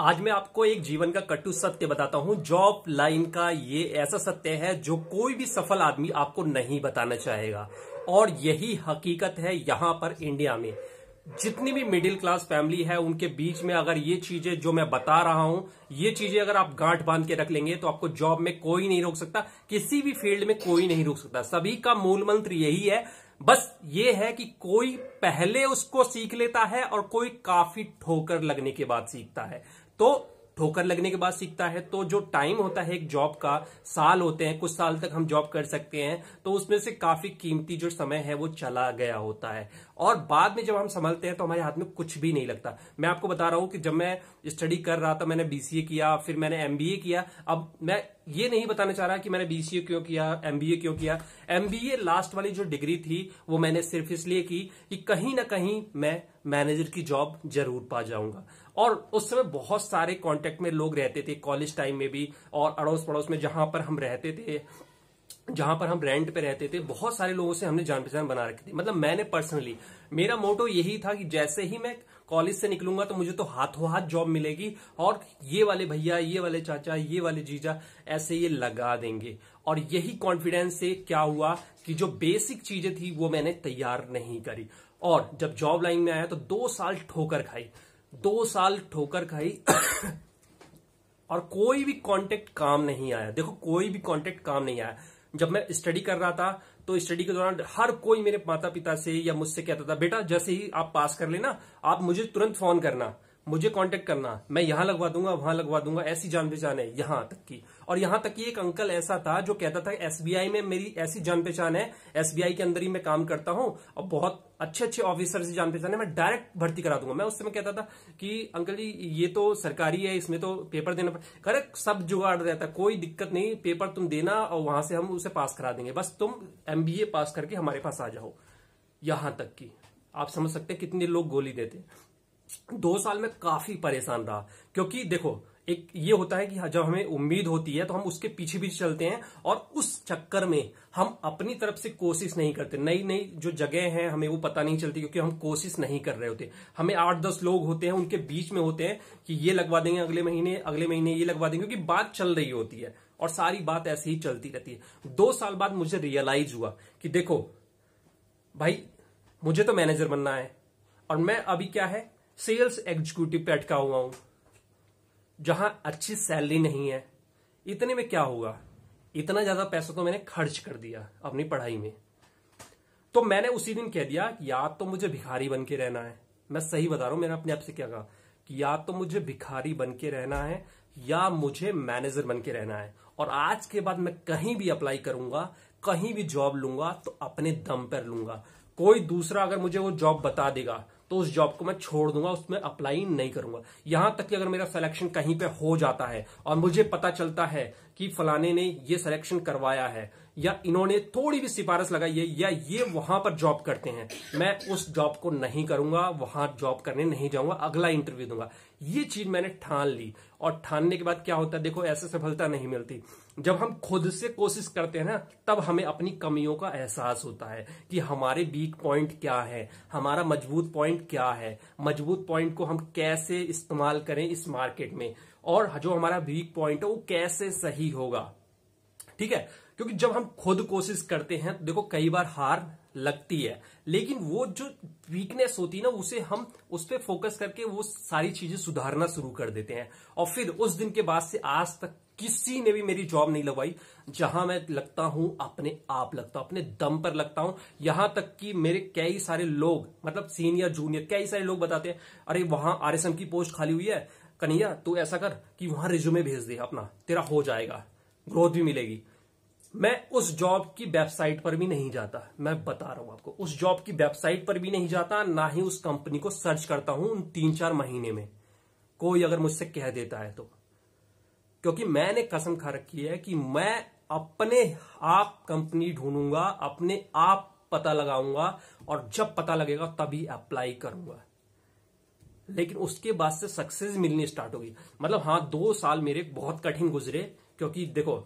आज मैं आपको एक जीवन का कट्टू सत्य बताता हूं जॉब लाइन का ये ऐसा सत्य है जो कोई भी सफल आदमी आपको नहीं बताना चाहेगा और यही हकीकत है यहां पर इंडिया में जितनी भी मिडिल क्लास फैमिली है उनके बीच में अगर ये चीजें जो मैं बता रहा हूं ये चीजें अगर आप गांठ बांध के रख लेंगे तो आपको जॉब में कोई नहीं रोक सकता किसी भी फील्ड में कोई नहीं रोक सकता सभी का मूल मंत्र यही है बस ये है कि कोई पहले उसको सीख लेता है और कोई काफी ठोकर लगने के बाद सीखता है तो ठोकर लगने के बाद सीखता है तो जो टाइम होता है एक जॉब का साल होते हैं कुछ साल तक हम जॉब कर सकते हैं तो उसमें से काफी कीमती जो समय है वो चला गया होता है और बाद में जब हम संभलते हैं तो हमारे हाथ में कुछ भी नहीं लगता मैं आपको बता रहा हूं कि जब मैं स्टडी कर रहा था मैंने बीसीए किया फिर मैंने एमबीए किया अब मैं ये नहीं बताना चाह रहा कि मैंने बीसीए क्यों किया एमबीए क्यों किया एमबीए लास्ट वाली जो डिग्री थी वो मैंने सिर्फ इसलिए की कि कहीं ना कहीं मैं मैनेजर की जॉब जरूर पा जाऊंगा और उस समय बहुत सारे कॉन्टेक्ट में लोग रहते थे कॉलेज टाइम में भी और अड़ोस पड़ोस में जहां पर हम रहते थे जहां पर हम रेंट पे रहते थे बहुत सारे लोगों से हमने जान पहचान बना रखी थी मतलब मैंने पर्सनली मेरा मोटो यही था कि जैसे ही मैं कॉलेज से निकलूंगा तो मुझे तो हाथों हाथ जॉब मिलेगी और ये वाले भैया ये वाले चाचा ये वाले जीजा ऐसे ये लगा देंगे और यही कॉन्फिडेंस से क्या हुआ कि जो बेसिक चीजें थी वो मैंने तैयार नहीं करी और जब जॉब लाइन में आया तो दो साल ठोकर खाई दो साल ठोकर खाई और कोई भी कॉन्टेक्ट काम नहीं आया देखो कोई भी कॉन्टेक्ट काम नहीं आया जब मैं स्टडी कर रहा था तो स्टडी के दौरान हर कोई मेरे माता पिता से या मुझसे कहता था बेटा जैसे ही आप पास कर लेना आप मुझे तुरंत फोन करना मुझे कांटेक्ट करना मैं यहां लगवा दूंगा वहां लगवा दूंगा ऐसी जान पहचान है यहां तक की और यहां तक की एक अंकल ऐसा था जो कहता था एसबीआई में मेरी ऐसी जान पहचान है एसबीआई के अंदर ही मैं काम करता हूं और बहुत अच्छे अच्छे ऑफिसर से जान पहचान है मैं डायरेक्ट भर्ती करा दूंगा मैं उस समय कहता था कि अंकल जी ये तो सरकारी है इसमें तो पेपर देना पड़ करेक्ट सब जुगाड़ रहता है कोई दिक्कत नहीं पेपर तुम देना और वहां से हम उसे पास करा देंगे बस तुम एमबीए पास करके हमारे पास आ जाओ यहां तक की आप समझ सकते हैं कितने लोग गोली देते दो साल में काफी परेशान रहा क्योंकि देखो एक ये होता है कि हाँ, जब हमें उम्मीद होती है तो हम उसके पीछे भी चलते हैं और उस चक्कर में हम अपनी तरफ से कोशिश नहीं करते नई नई जो जगह है हमें वो पता नहीं चलती क्योंकि हम कोशिश नहीं कर रहे होते हमें आठ दस लोग होते हैं उनके बीच में होते हैं कि ये लगवा देंगे अगले महीने अगले महीने ये लगवा देंगे क्योंकि बात चल रही होती है और सारी बात ऐसे ही चलती रहती है दो साल बाद मुझे रियलाइज हुआ कि देखो भाई मुझे तो मैनेजर बनना है और मैं अभी क्या है सेल्स एग्जीक्यूटिव पे अटका हुआ हूं जहां अच्छी सैलरी नहीं है इतने में क्या होगा इतना ज्यादा पैसा तो मैंने खर्च कर दिया अपनी पढ़ाई में तो मैंने उसी दिन कह दिया कि या तो मुझे भिखारी बन के रहना है मैं सही बता रहा हूं मैंने अपने आप से क्या कहा कि या तो मुझे भिखारी बन के रहना है या मुझे मैनेजर बन के रहना है और आज के बाद मैं कहीं भी अप्लाई करूंगा कहीं भी जॉब लूंगा तो अपने दम पर लूंगा कोई दूसरा अगर मुझे वो जॉब बता देगा तो उस जॉब को मैं छोड़ दूंगा उसमें अप्लाई नहीं करूंगा यहां तक कि अगर मेरा सिलेक्शन कहीं पे हो जाता है और मुझे पता चलता है कि फलाने ने ये सिलेक्शन करवाया है या इन्होंने थोड़ी भी सिफारिश लगाई है या ये वहां पर जॉब करते हैं मैं उस जॉब को नहीं करूंगा वहां जॉब करने नहीं जाऊंगा अगला इंटरव्यू दूंगा ये चीज मैंने ठान ली और ठानने के बाद क्या होता है देखो ऐसे सफलता नहीं मिलती जब हम खुद से कोशिश करते हैं ना तब हमें अपनी कमियों का एहसास होता है कि हमारे वीक पॉइंट क्या है हमारा मजबूत पॉइंट क्या है मजबूत पॉइंट को हम कैसे इस्तेमाल करें इस मार्केट में और जो हमारा वीक पॉइंट है वो कैसे सही होगा ठीक है क्योंकि जब हम खुद कोशिश करते हैं तो देखो कई बार हार लगती है लेकिन वो जो वीकनेस होती है ना उसे हम उस पर फोकस करके वो सारी चीजें सुधारना शुरू कर देते हैं और फिर उस दिन के बाद से आज तक किसी ने भी मेरी जॉब नहीं लगवाई जहां मैं लगता हूं अपने आप लगता हूं अपने दम पर लगता हूं यहां तक कि मेरे कई सारे लोग मतलब सीनियर जूनियर कई सारे लोग बताते हैं अरे वहां आर की पोस्ट खाली हुई है कन्हैया तू ऐसा कर कि वहां रिज्यूमे भेज दे अपना तेरा हो जाएगा ग्रोथ भी मिलेगी मैं उस जॉब की वेबसाइट पर भी नहीं जाता मैं बता रहा हूं आपको उस जॉब की वेबसाइट पर भी नहीं जाता ना ही उस कंपनी को सर्च करता हूं उन तीन चार महीने में कोई अगर मुझसे कह देता है तो क्योंकि मैंने कसम खा रखी है कि मैं अपने आप कंपनी ढूंढूंगा अपने आप पता लगाऊंगा और जब पता लगेगा तभी अप्लाई करूंगा लेकिन उसके बाद से सक्सेस मिलनी स्टार्ट होगी मतलब हाँ दो साल मेरे बहुत कठिन गुजरे क्योंकि देखो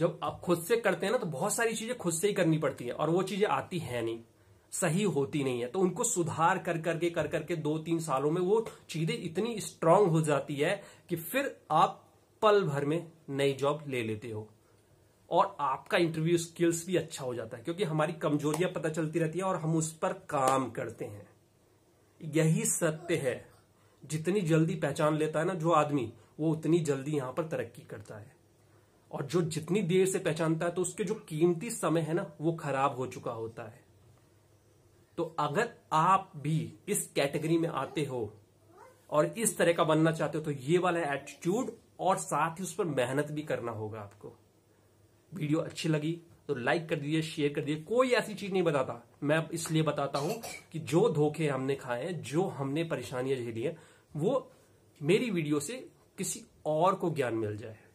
जब आप खुद से करते हैं ना तो बहुत सारी चीजें खुद से ही करनी पड़ती है और वो चीजें आती है नहीं सही होती नहीं है तो उनको सुधार कर करके कर करके दो तीन सालों में वो चीजें इतनी स्ट्रांग हो जाती है कि फिर आप पल भर में नई जॉब ले लेते हो और आपका इंटरव्यू स्किल्स भी अच्छा हो जाता है क्योंकि हमारी कमजोरियां पता चलती रहती है और हम उस पर काम करते हैं यही सत्य है जितनी जल्दी पहचान लेता है ना जो आदमी वो उतनी जल्दी यहां पर तरक्की करता है और जो जितनी देर से पहचानता है तो उसके जो कीमती समय है ना वो खराब हो चुका होता है तो अगर आप भी इस कैटेगरी में आते हो और इस तरह का बनना चाहते हो तो ये वाला एटीट्यूड और साथ ही उस पर मेहनत भी करना होगा आपको वीडियो अच्छी लगी तो लाइक कर दीजिए शेयर कर दीजिए कोई ऐसी चीज नहीं बताता मैं इसलिए बताता हूं कि जो धोखे हमने खाए हैं जो हमने परेशानियां झेली हैं वो मेरी वीडियो से किसी और को ज्ञान मिल जाए